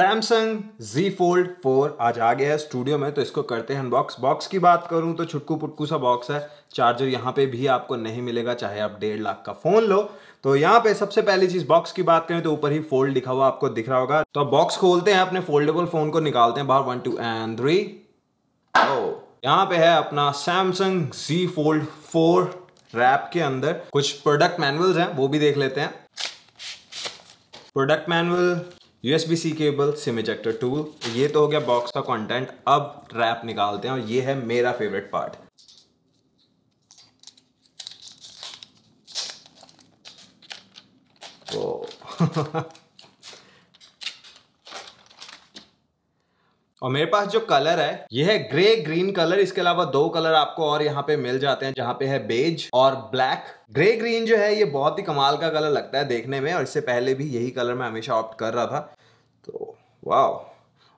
Samsung Z Fold 4 आज आ गया है स्टूडियो में तो इसको करते हैं अनबॉक्स बॉक्स की बात करूं तो छुटकू पुटकू सा बॉक्स है चार्जर यहाँ पे भी आपको नहीं मिलेगा चाहे आप डेढ़ लाख का फोन लो तो यहाँ पे सबसे पहली चीज बॉक्स की बात करें तो ऊपर ही फोल्ड लिखा हुआ आपको दिख रहा होगा तो आप बॉक्स खोलते हैं अपने फोल्डेबल फोन को निकालते हैं बाहर वन टू एंड थ्री ओ यहाँ पे है अपना सैमसंग Z Fold 4 रैप के अंदर कुछ प्रोडक्ट मैनुअल्स हैं वो भी देख लेते हैं product manual B C cable SIM ejector tool ये तो हो गया बॉक्स का कंटेंट अब रैप निकालते हैं और ये है मेरा फेवरेट पार्ट वो और मेरे पास जो कलर है यह है ग्रे ग्रीन कलर इसके अलावा दो कलर आपको और यहाँ पे मिल जाते हैं जहाँ पे है बेज और ब्लैक ग्रे ग्रीन जो है ये बहुत ही कमाल का कलर लगता है देखने में और इससे पहले भी यही कलर मैं हमेशा ऑप्ट कर रहा था तो वाह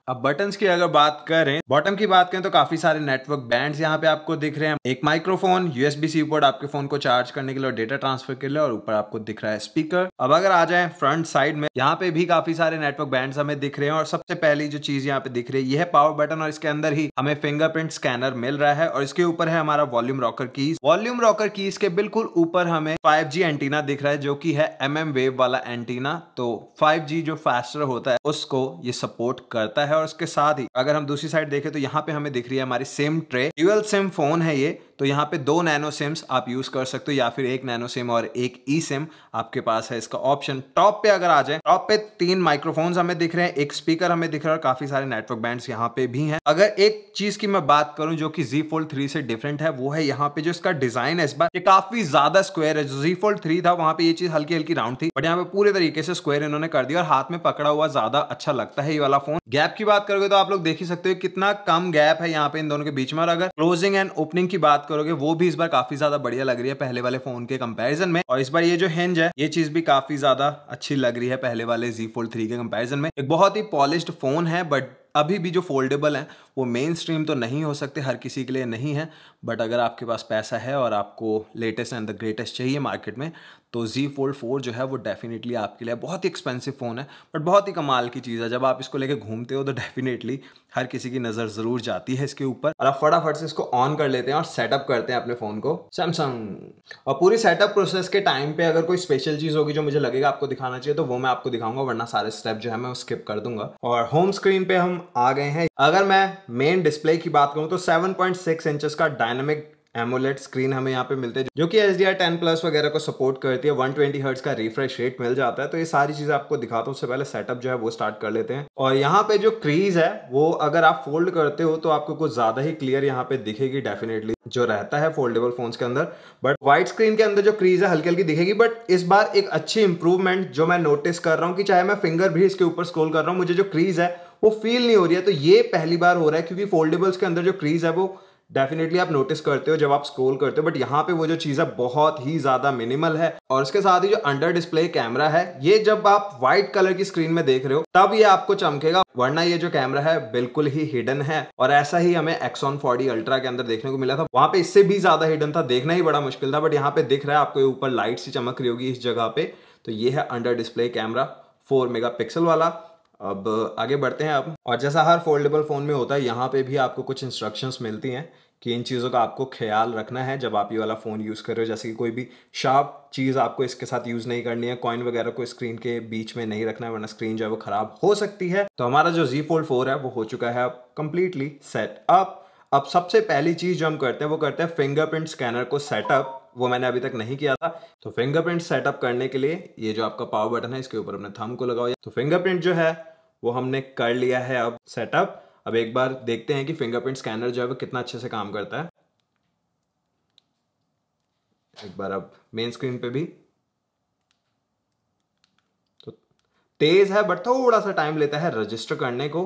अब बटन की अगर बात करें बॉटम की बात करें तो काफी सारे नेटवर्क बैंड्स यहाँ पे आपको दिख रहे हैं एक माइक्रोफोन यूएसबी सी पोर्ट आपके फोन को चार्ज करने के लिए और डेटा ट्रांसफर के लिए और ऊपर आपको दिख रहा है स्पीकर अब अगर आ जाए फ्रंट साइड में यहाँ पे भी काफी सारे नेटवर्क बैंड हमें दिख रहे हैं और सबसे पहली जो चीज यहाँ पे दिख रही है यह है पावर बटन और इसके अंदर ही हमें फिंगरप्रिंट स्कैनर मिल रहा है और इसके ऊपर है हमारा volume rocker keys volume rocker keys के बिल्कुल ऊपर हमें फाइव एंटीना दिख रहा है जो की है एम वेव वाला एंटीना तो फाइव जो फास्टर होता है उसको ये सपोर्ट करता है है और उसके साथ ही अगर हम दूसरी साइड देखें तो यहाँ पे हमें दिख रही है हमारी SIM tray dual SIM phone है ये तो यहाँ पे दो नैनो सिम्स आप यूज़ कर सकते हो या फिर एक नैनो सिम और एक ई सिम आपके पास है इसका ऑप्शन टॉप पे अगर आ जाए टॉप पे तीन माइक्रोफोन्स हमें दिख रहे हैं एक स्पीकर हमें दिख रहा है और काफ़ी सारे नेटवर्क बैंड्स यहाँ पे भी हैं अगर एक चीज़ की मैं बात करूँ जो कि जी फोल्ड थ्री से डिफरेंट है वो है यहाँ पे जो इसका डिज़ाइन है इस बार ये काफ़ी ज़्यादा स्क्वेयर है जो जी फोल्ड थ्री था वहाँ पे ये चीज़ हल्की हल्की राउंड थी बट यहाँ पे पूरे तरीके से स्क्वेयर इन्होंने कर दिया और हाथ में पकड़ा हुआ ज़्यादा अच्छा लगता है ये वाला फोन गैप की बात करोगे तो आप लोग देख ही सकते हो कितना कम गैप है यहाँ पे इन दोनों के बीच में और अगर क्लोजिंग एंड ओपनिंग की बात करोगे वो भी इस बार काफी ज्यादा बढ़िया लग रही है पहले वाले फोन के कंपैरिजन में और इस बार ये जो हिंज है ये चीज भी काफी ज्यादा अच्छी लग रही है पहले वाले जी फोल्ड थ्री के कंपेरिजन में एक बहुत ही पॉलिश फोन है बट अभी भी जो फोल्डेबल है वो मेन स्ट्रीम तो नहीं हो सकते हर किसी के लिए नहीं है बट अगर आपके पास पैसा है और आपको लेटेस्ट एंड द ग्रेटेस्ट चाहिए मार्केट में तो Z Fold 4 जो है वो डेफिनेटली आपके लिए बहुत ही एक्सपेंसिव फ़ोन है बट बहुत ही कमाल की चीज़ है जब आप इसको लेके घूमते हो तो डेफिनेटली हर किसी की नज़र ज़रूर जाती है इसके ऊपर और आप फटाफट से इसको ऑन कर लेते हैं और सेटअप करते हैं अपने फ़ोन को सैमसंग और पूरी सेटअप प्रोसेस के टाइम पे अगर कोई स्पेशल चीज़ होगी जो मुझे लगेगा आपको दिखाना चाहिए तो वो मैं आपको दिखाऊंगा वरना सारे स्टेप जो है मैं स्किप कर दूंगा और होम स्क्रीन पे हम आ गए हैं अगर मैं मेन डिस्प्ले की बात करूँ तो सेवन पॉइंट सिक्स का डायनेमिक एमोलेट स्क्रीन हमें यहाँ पे मिलते हैं जो कि H D R ten plus वगैरह को सपोर्ट करती है वन ट्वेंटी हर्ट्स का रिफ्रेश रेट मिल जाता है तो ये सारी चीज़ें आपको दिखाता हूँ उससे पहले सेटअप जो है वो स्टार्ट कर लेते हैं और यहाँ पे जो क्रीज है वो अगर आप फोल्ड करते हो तो आपको कुछ ज़्यादा ही क्लियर यहाँ पे दिखेगी डेफिनेटली जो रहता है फोल्डेबल फोन के अंदर बट वाइट स्क्रीन के अंदर जो क्रीज है हल्की हल्की दिखेगी बट इस बार एक अच्छी इंप्रूवमेंट जो मैं नोटिस कर रहा हूँ कि चाहे मैं फिंगर भी इसके ऊपर स्क्रोल कर रहा हूँ मुझे जो क्रीज है वो फील नहीं हो रही है तो ये पहली बार हो रहा है क्योंकि फोल्डेबल्स के अंदर जो क्रीज है वो डेफिनेटली आप नोटिस करते हो जब आप स्क्रोल करते हो बट यहाँ पे वो जो चीज़ है बहुत ही ज़्यादा मिनिमल है और उसके साथ ही जो अंडर डिस्प्ले कैमरा है ये जब आप व्हाइट कलर की स्क्रीन में देख रहे हो तब ये आपको चमकेगा वरना ये जो कैमरा है बिल्कुल ही हिडन है और ऐसा ही हमें एक्सॉन फोर्डी अल्ट्रा के अंदर देखने को मिला था वहां पे इससे भी ज्यादा हिडन था देखना ही बड़ा मुश्किल था बट यहाँ पे दिख रहा है आपको ऊपर लाइट सी चमक रही होगी इस जगह पे तो ये है under display camera four mega वाला अब आगे बढ़ते हैं अब और जैसा हर फोल्डेबल फ़ोन में होता है यहाँ पे भी आपको कुछ इंस्ट्रक्शंस मिलती हैं कि इन चीज़ों का आपको ख्याल रखना है जब आप ये वाला फ़ोन यूज़ कर रहे हो जैसे कि कोई भी शार्प चीज़ आपको इसके साथ यूज़ नहीं करनी है कॉइन वगैरह को स्क्रीन के बीच में नहीं रखना है वरना स्क्रीन जो है वो ख़राब हो सकती है तो हमारा जो जी फोल्ड फोर है वो हो चुका है अब कम्प्लीटली अप अब सबसे पहली चीज़ जो हम करते हैं वो करते हैं फिंगरप्रिंट स्कैनर को सेटअप वो मैंने अभी तक नहीं किया था तो फिंगरप्रिंट सेटअप करने के लिए ये जो आपका पावर बटन है इसके ऊपर अपने थम को लगाओ तो फिंगरप्रिंट जो है वो हमने कर लिया है अब सेटअप अब एक बार देखते हैं कि फिंगरप्रिंट स्कैनर जो है वो कितना अच्छे से काम करता है एक बार अब मेन स्क्रीन पे भी तो तेज है बट थोड़ा सा टाइम लेता है रजिस्टर करने को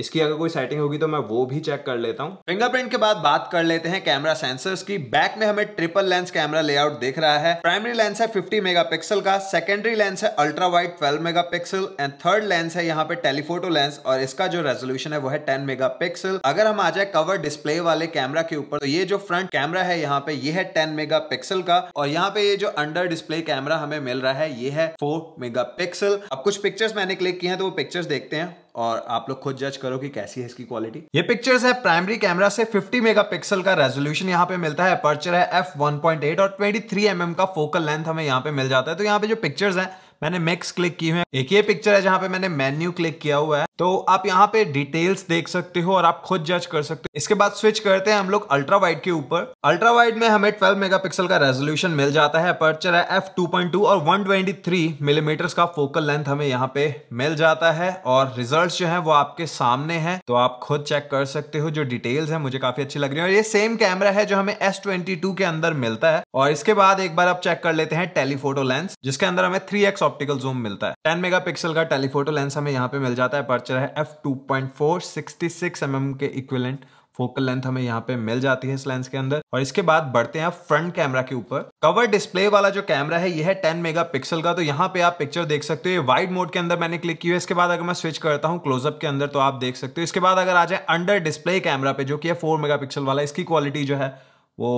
इसकी अगर कोई सेटिंग होगी तो मैं वो भी चेक कर लेता हूँ फिंगरप्रिंट के बाद बात कर लेते हैं कैमरा सेंसर्स की बैक में हमें ट्रिपल लेंस कैमरा लेआउट दिख रहा है प्राइमरी लेंस है 50 मेगापिक्सल का सेकेंडरी लेंस है ultra wide 12 megapixel and third lens है यहाँ पे टेलीफोटो लेंस और इसका जो रेजोल्यूशन है वो है टेन मेगा अगर हम आ जाए कवर डिस्प्ले वाले कैमरा के ऊपर तो ये जो फ्रंट कैमरा है यहाँ पे ये है टेन मेगा का और यहाँ पे ये जो अंडर डिस्प्ले कैमरा हमें मिल रहा है ये है फोर मेगा अब कुछ पिक्चर्स मैंने क्लिक किए हैं तो वो पिक्चर्स देखते हैं और आप लोग खुद जज करो कि कैसी है इसकी क्वालिटी ये पिक्चर्स है प्राइमरी कैमरा से 50 मेगापिक्सल का रेजोल्यूशन यहाँ पे मिलता है पर्चर है एफ वन और 23 mm का फोकल लेंथ हमें यहाँ पे मिल जाता है तो यहाँ पे जो पिक्चर्स हैं मैंने मैक्स क्लिक की है एक ये पिक्चर है जहाँ पे मैंने मेन्यू क्लिक किया हुआ है तो आप यहाँ पे डिटेल्स देख सकते हो और आप खुद जज कर सकते हो इसके बाद स्विच करते हैं हम लोग अल्ट्रा वाइड के ऊपर अल्ट्रा वाइड में हमें 12 मेगापिक्सल का रेजोल्यूशन मिल जाता है अपर्चर है एफ टू और 123 मिलीमीटर mm का फोकल लेंथ हमें यहाँ पे मिल जाता है और रिजल्ट जो है वो आपके सामने है तो आप खुद चेक कर सकते हो जो डिटेल्स है मुझे काफी अच्छी लग रही है और ये सेम कैमरा है जो हमें एस के अंदर मिलता है और इसके बाद एक बार आप चेक कर लेते हैं टेलीफोटो लेंस जिसके अंदर हमें थ्री ऑप्टिकल जूम मिलता है टेन मेगा का टेलीफोटो लेंस हमें यहाँ पे मिल जाता है पर्चर अपर्चर है F two point four sixty six M M के इक्विलेंट फोकल लेंथ हमें यहाँ पे मिल जाती है इस लेंस के अंदर और इसके बाद बढ़ते हैं फ्रंट कैमरा के ऊपर कवर डिस्प्ले वाला जो कैमरा है यह है 10 मेगापिक्सल का तो यहाँ पे आप पिक्चर देख सकते हो ये वाइड मोड के अंदर मैंने क्लिक किया है इसके बाद अगर मैं स्विच करता हूँ क्लोजअप के अंदर तो आप देख सकते हो इसके बाद अगर आ जाए अंडर डिस्प्ले कैमरा पे जो कि है फोर मेगा वाला इसकी क्वालिटी जो है वो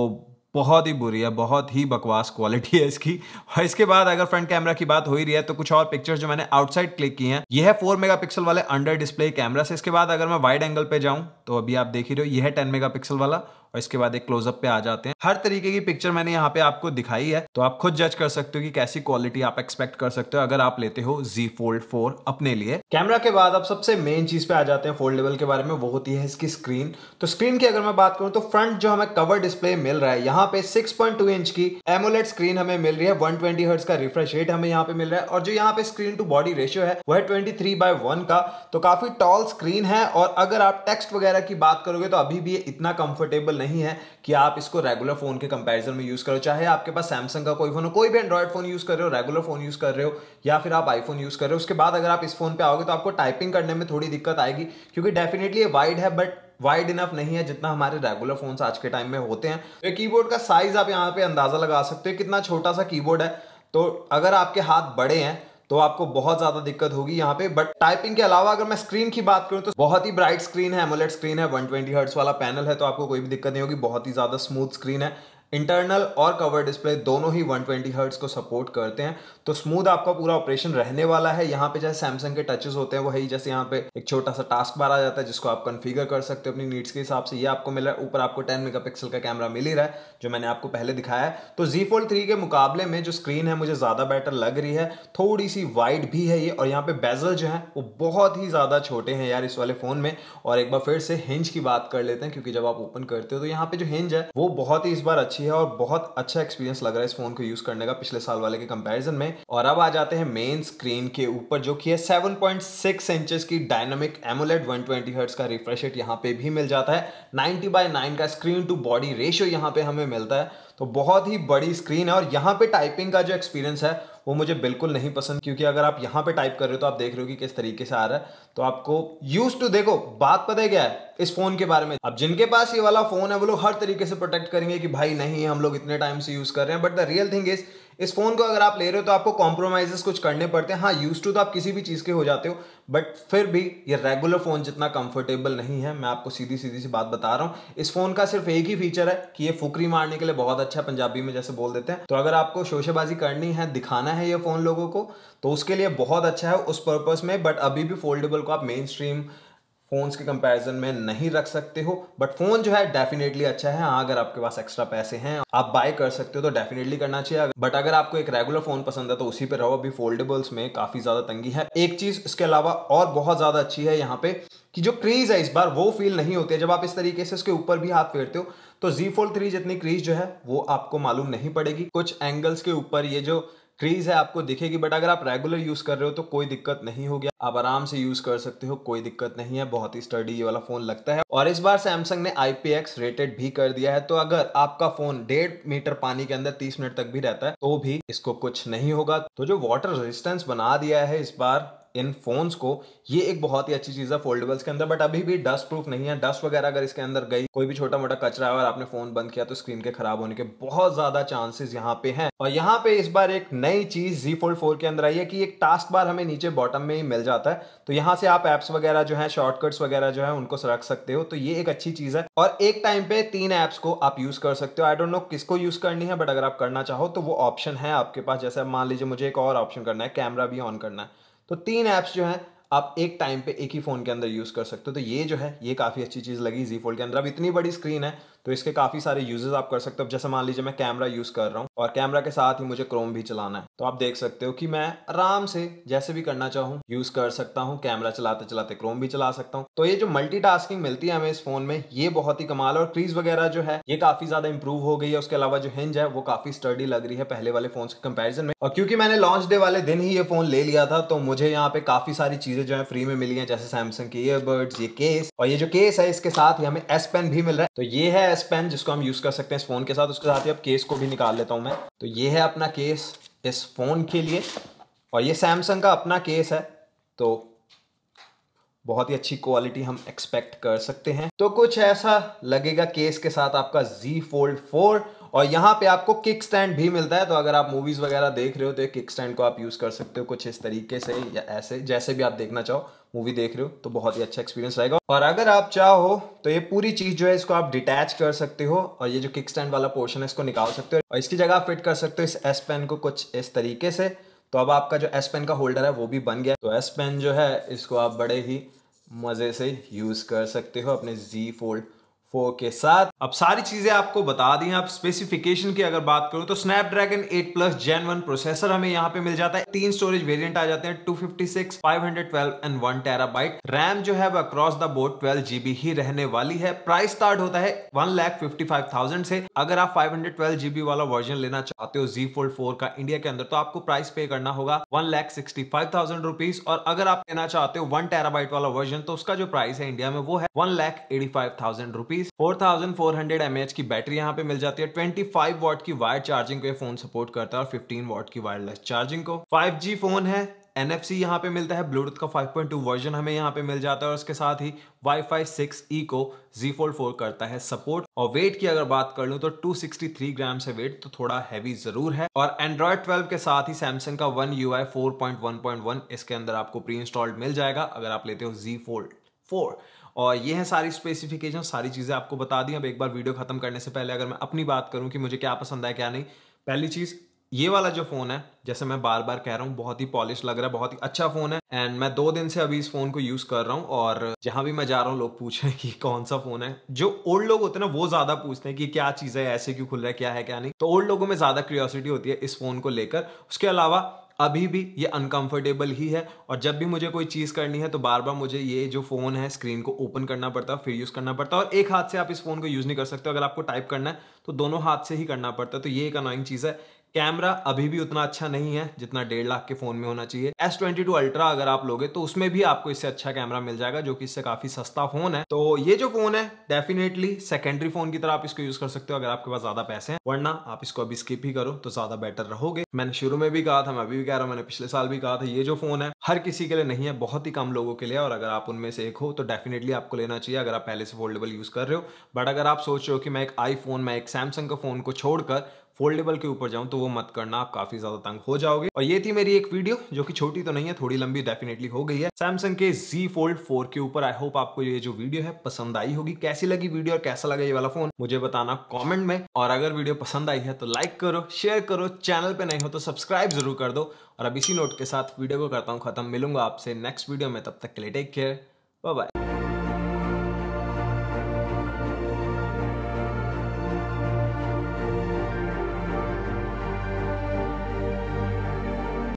बहुत ही बुरी है बहुत ही बकवास क्वालिटी है इसकी और इसके बाद अगर फ्रंट कैमरा की बात हो ही रही है तो कुछ और पिक्चर्स जो मैंने आउटसाइड क्लिक की हैं ये है फोर मेगा वाले अंडर डिस्प्ले कैमरा से इसके बाद अगर मैं वाइड एंगल पे जाऊं तो अभी आप देख ही रहे हो यह है टेन मेगा वाला और इसके बाद एक क्लोजअप पे आ जाते हैं हर तरीके की पिक्चर मैंने यहाँ पे आपको दिखाई है तो आप खुद जज कर सकते हो कि कैसी क्वालिटी आप एक्सपेक्ट कर सकते हो अगर आप लेते हो Z Fold 4 अपने लिए कैमरा के बाद आप सबसे मेन चीज पे आ जाते हैं फोल्डेबल के बारे में वो होती है इसकी स्क्रीन तो स्क्रीन की अगर मैं बात करूँ तो फ्रंट जो हमें कवर डिस्प्ले मिल रहा है यहाँ यहाँ पे 6.2 इंच की एमोलेट स्क्रीन हमें मिल रही है 120 ट्वेंटी का रिफ्रेश रेट हमें यहाँ पे मिल रहा है और जो यहाँ पे स्क्रीन टू बॉडी रेशियो है वह ट्वेंटी थ्री बाय वन का तो काफी टॉल स्क्रीन है और अगर आप टेक्स्ट वगैरह की बात करोगे तो अभी भी ये इतना कंफर्टेबल नहीं है कि आप इसको रेगुलर फोन के कंपेरिजन में यूज करो चाहे आपके पास सैमसंग का कोई फोन हो कोई भी एंड्रॉइड फोन यूज कर रहे हो रेगुलर फोन यूज कर रहे हो या फिर आप आईफोन यूज कर रहे हो उसके बाद अगर आप इस फोन पे आओगे तो आपको टाइपिंग करने में थोड़ी दिक्कत आएगी क्योंकि डेफिनेटली ये वाइड है बट वाइड इनफ नहीं है जितना हमारे रेगुलर फोन आज के टाइम में होते हैं तो कीबोर्ड का साइज आप यहाँ पे अंदाज़ा लगा सकते हो कितना छोटा सा कीबोर्ड है तो अगर आपके हाथ बड़े हैं तो आपको बहुत ज़्यादा दिक्कत होगी यहाँ पे बट टाइपिंग के अलावा अगर मैं स्क्रीन की बात करूँ तो बहुत ही ब्राइट स्क्रीन है एमोलेट स्क्रीन है 120 हर्ट्स वाला पैनल है तो आपको कोई भी दिक्कत नहीं होगी बहुत ही ज़्यादा स्मूथ स्क्रीन है इंटरनल और कवर डिस्प्ले दोनों ही 120 ट्वेंटी को सपोर्ट करते हैं तो स्मूथ आपका पूरा ऑपरेशन रहने वाला है यहाँ पे जैसे सैमसंग के टचेस होते हैं वही जैसे यहाँ पे एक छोटा सा टास्क बार आ जाता है जिसको आप कन्फिगर कर सकते हो अपनी नीड्स के हिसाब से ये आपको मिल रहा है ऊपर आपको 10 मेगापिक्सल का कैमरा मिल ही रहा है जो मैंने आपको पहले दिखाया है तो जी फोल्ड थ्री के मुकाबले में जो स्क्रीन है मुझे ज़्यादा बेटर लग रही है थोड़ी सी वाइड भी है ये और यहाँ पे बेजल जो है वो बहुत ही ज़्यादा छोटे हैं यार इस वाले फ़ोन में और एक बार फिर से हिंज की बात कर लेते हैं क्योंकि जब आप ओपन करते हो तो यहाँ पे जो हिंज है वो बहुत ही इस बार अच्छी अच्छी है और बहुत अच्छा एक्सपीरियंस लग रहा है इस फोन को यूज करने का पिछले साल वाले के कंपैरिजन में और अब आ जाते हैं मेन स्क्रीन के ऊपर जो कि है 7.6 पॉइंट इंचेस की डायनामिक एमोलेड 120 ट्वेंटी हर्ट्स का रिफ्रेश रेट यहाँ पे भी मिल जाता है 90 बाय 9 का स्क्रीन टू बॉडी रेशियो यहाँ पे हमें मिलता है तो बहुत ही बड़ी स्क्रीन है और यहाँ पे टाइपिंग का जो एक्सपीरियंस है वो मुझे बिल्कुल नहीं पसंद क्योंकि अगर आप यहाँ पे टाइप कर रहे हो तो आप देख रहे हो कि किस तरीके से आ रहा है तो आपको यूज टू देखो बात पता है क्या है इस फोन के बारे में अब जिनके पास ये वाला फोन है वो लोग हर तरीके से प्रोटेक्ट करेंगे कि भाई नहीं हम लोग इतने टाइम से यूज कर रहे हैं but the real thing is इस फोन को अगर आप ले रहे हो तो आपको कॉम्प्रोमाइजेस कुछ करने पड़ते हैं हाँ यूज टू तो आप किसी भी चीज के हो जाते हो बट फिर भी ये रेगुलर फोन जितना कंफर्टेबल नहीं है मैं आपको सीधी सीधी सी बात बता रहा हूँ इस फोन का सिर्फ एक ही फीचर है कि ये फुकरी मारने के लिए बहुत अच्छा पंजाबी में जैसे बोल देते हैं तो अगर आपको शोशेबाजी करनी है दिखाना है ये फोन लोगों को तो उसके लिए बहुत अच्छा है उस पर्पज में बट अभी भी फोल्डेबल को आप मेन स्ट्रीम फ़ोन्स के कंपैरिजन में नहीं रख सकते हो बट फ़ोन जो है डेफिनेटली अच्छा है हाँ अगर आपके पास एक्स्ट्रा पैसे हैं आप बाय कर सकते हो तो डेफिनेटली करना चाहिए बट अगर आपको एक रेगुलर फ़ोन पसंद है तो उसी पे रहो अभी फोल्डेबल्स में काफ़ी ज़्यादा तंगी है एक चीज़ इसके अलावा और बहुत ज़्यादा अच्छी है यहाँ पे कि जो क्रीज है इस बार वो फील नहीं होती जब आप इस तरीके से उसके ऊपर भी हाथ फेरते हो तो जी फोल्ड थ्री जितनी क्रीज जो है वो आपको मालूम नहीं पड़ेगी कुछ एंगल्स के ऊपर ये जो क्रीज है आपको दिखेगी बट अगर आप रेगुलर यूज़ कर रहे हो तो कोई दिक्कत नहीं होगी आप आराम से यूज़ कर सकते हो कोई दिक्कत नहीं है बहुत ही स्टडी ये वाला फ़ोन लगता है और इस बार सैमसंग ने आई रेटेड भी कर दिया है तो अगर आपका फ़ोन डेढ़ मीटर पानी के अंदर तीस मिनट तक भी रहता है तो भी इसको कुछ नहीं होगा तो जो वाटर रेजिस्टेंस बना दिया है इस बार इन फोन्स को ये एक बहुत ही अच्छी चीज़ है फोल्डेबल्स के अंदर बट अभी भी डस्ट प्रूफ नहीं है डस्ट वगैरह अगर इसके अंदर गई कोई भी छोटा मोटा कचरा और आपने फोन बंद किया तो स्क्रीन के खराब होने के बहुत ज़्यादा चांसेस यहाँ पे हैं और यहाँ पे इस बार एक नई चीज़ जी फोल्ड फोर के अंदर आई है कि एक टास्क बार हमें नीचे बॉटम में ही मिल जाता है तो यहाँ से आप एप्स वगैरह जो है शॉर्टकट्स वगैरह जो है उनको रख सकते हो तो ये एक अच्छी चीज़ है और एक टाइम पे तीन एप्स को आप यूज़ कर सकते हो आई डोंट नो किसको यूज़ करनी है बट अगर आप करना चाहो तो वो ऑप्शन है आपके पास जैसे मान लीजिए मुझे एक और ऑप्शन करना है कैमरा भी ऑन करना है तो तीन ऐप्स जो हैं आप एक टाइम पे एक ही फ़ोन के अंदर यूज़ कर सकते हो तो ये जो है ये काफ़ी अच्छी चीज़ लगी जी फोल्ड के अंदर अब इतनी बड़ी स्क्रीन है तो इसके काफ़ी सारे यूजेस आप कर सकते हो जैसे मान लीजिए मैं कैमरा यूज़ कर रहा हूँ और कैमरा के साथ ही मुझे क्रोम भी चलाना है तो आप देख सकते हो कि मैं आराम से जैसे भी करना चाहूँ यूज़ कर सकता हूँ कैमरा चलाते चलाते क्रोम भी चला सकता हूँ तो ये जो मल्टी मिलती है हमें इस फोन में ये बहुत ही कमाल और क्रीज वगैरह जो है ये काफ़ी ज़्यादा इंप्रूव हो गई है उसके अलावा जो हिंज है वो काफ़ी स्टडी लग रही है पहले वाले फोन के कंपेरिजन में और क्योंकि मैंने लॉन्च डे वाले दिन ही ये फोन ले लिया था तो मुझे यहाँ पे काफ़ी सारी चीज़ें जो है फ्री में मिली है जैसे सैमसंग की ईयरबर्ड ये केस और ये जो केस है इसके साथ ही हमें एस पेन भी मिल रहा है तो ये है एस पेन जिसको हम यूज़ कर सकते हैं इस फ़ोन के साथ उसके साथ ही अब केस को भी निकाल लेता हूं मैं तो ये है अपना केस इस फ़ोन के लिए और ये सैमसंग का अपना केस है तो बहुत ही अच्छी क्वालिटी हम एक्सपेक्ट कर सकते हैं तो कुछ ऐसा लगेगा केस के साथ आपका Z Fold 4 और यहाँ पे आपको किक स्टैंड भी मिलता है तो अगर आप मूवीज़ वगैरह देख रहे हो तो किक स्टैंड को आप यूज़ कर सकते हो कुछ इस तरीके से या ऐसे जैसे भी आप देखना चाहो मूवी देख रहे हो तो बहुत ही अच्छा एक्सपीरियंस रहेगा और अगर आप चाहो तो ये पूरी चीज़ जो है इसको आप डिटैच कर सकते हो और ये जो किक स्टैंड वाला पोर्शन है इसको निकाल सकते हो और इसकी जगह आप फिट कर सकते हो इस एस पेन को कुछ इस तरीके से तो अब आपका जो एस पेन का होल्डर है वो भी बन गया तो एस पेन जो है इसको आप बड़े ही मज़े से यूज़ कर सकते हो अपने जी फोल्ड फोर के साथ अब सारी चीजें आपको बता दी आप स्पेसिफिकेशन की अगर बात करूं तो Snapdragon 8 plus Gen one processor हमें यहाँ पे मिल जाता है तीन स्टोरेज वेरिएंट आ जाते हैं 256, 512 एंड वन टेराबाइट रैम जो है across the board twelve GB ही रहने वाली है प्राइस स्टार्ट होता है one lakh fifty five thousand से अगर आप फाइव हंड्रेड ट्वेल्व जीबी वाला वर्जन लेना चाहते हो जी फोल्ड फोर का इंडिया के अंदर तो आपको प्राइस पे करना होगा one lakh sixty five thousand rupees और अगर आप लेना चाहते हो वन टेराबाइट वाला वर्जन तो उसका जो प्राइस है इंडिया में वो है one lakh eighty five thousand rupees series 4400 mAh की बैटरी यहाँ पे मिल जाती है 25 फाइव वॉट की वायर चार्जिंग को ये फोन सपोर्ट करता है और 15 वॉट की वायरलेस चार्जिंग को 5G फोन है NFC एफ सी यहाँ पे मिलता है ब्लूटूथ का 5.2 वर्जन हमें यहाँ पे मिल जाता है और उसके साथ ही Wi-Fi 6E को Z Fold 4 करता है सपोर्ट और वेट की अगर बात कर लूँ तो 263 सिक्सटी थ्री ग्राम से वेट तो थोड़ा हैवी जरूर है और Android 12 के साथ ही सैमसंग का वन यू 4.1.1 इसके अंदर आपको प्री इंस्टॉल्ड मिल जाएगा अगर आप लेते हो Z Fold 4 और ये है सारी स्पेसिफिकेशन सारी चीज़ें आपको बता दी अब एक बार वीडियो खत्म करने से पहले अगर मैं अपनी बात करूँ कि मुझे क्या पसंद आया क्या नहीं पहली चीज़ ये वाला जो फ़ोन है जैसे मैं बार बार कह रहा हूँ बहुत ही पॉलिश लग रहा है बहुत ही अच्छा फ़ोन है एंड मैं दो दिन से अभी इस फ़ोन को यूज़ कर रहा हूँ और जहां भी मैं जा रहा हूँ लोग पूछ रहे हैं कि कौन सा फ़ोन है जो ओल्ड लोग होते हैं ना वो ज़्यादा पूछते हैं कि क्या चीज़ है ऐसे क्यों खुल रहा है क्या है क्या नहीं तो ओल्ड लोगों में ज़्यादा क्रियोसिटी होती है इस फ़ोन को लेकर उसके अलावा अभी भी ये अनकंफर्टेबल ही है और जब भी मुझे कोई चीज़ करनी है तो बार बार मुझे ये जो फ़ोन है स्क्रीन को ओपन करना पड़ता है फिर यूज़ करना पड़ता है और एक हाथ से आप इस फ़ोन को यूज़ नहीं कर सकते अगर आपको टाइप करना है तो दोनों हाथ से ही करना पड़ता है तो ये एक अनोइंग चीज़ है कैमरा अभी भी उतना अच्छा नहीं है जितना डेढ़ लाख के फोन में होना चाहिए एस ट्वेंटी टू अल्ट्रा अगर आप लोगे तो उसमें भी आपको इससे अच्छा कैमरा मिल जाएगा जो कि इससे काफी सस्ता फोन है तो ये जो फोन है डेफिनेटली सेकेंडरी फोन की तरह आप इसको यूज कर सकते हो अगर आपके पास ज्यादा पैसे हैं वरना आप इसको अभी स्किप ही करो तो ज्यादा बेटर रहोगे मैंने शुरू में भी कहा था मैं अभी भी कह रहा हूँ मैंने पिछले साल भी कहा था ये जो फोन है हर किसी के लिए नहीं है बहुत ही कम लोगों के लिए और अगर आप उनमें से एक हो तो डेफिनेटली आपको लेना चाहिए अगर आप पहले से फोल्डेबल यूज कर रहे हो बट अगर आप सोच रहे हो कि मैं एक आईफोन मैं एक सैमसंग का फोन को छोड़कर फोल्डेबल के ऊपर जाऊँ तो वो मत करना आप काफी ज्यादा तंग हो जाओगे और ये थी मेरी एक वीडियो जो कि छोटी तो नहीं है थोड़ी लंबी डेफिनेटली हो गई है सैमसंग के जी फोल्ड फोर के ऊपर आई होप आपको ये जो वीडियो है पसंद आई होगी कैसी लगी वीडियो और कैसा लगा ये वाला फोन मुझे बताना कॉमेंट में और अगर वीडियो पसंद आई है तो लाइक करो शेयर करो चैनल पर नहीं हो तो सब्सक्राइब जरूर कर दो और अब इसी नोट के साथ वीडियो को करता हूँ खत्म मिलूंगा आपसे नेक्स्ट वीडियो में तब तक के लिए टेक केयर बाय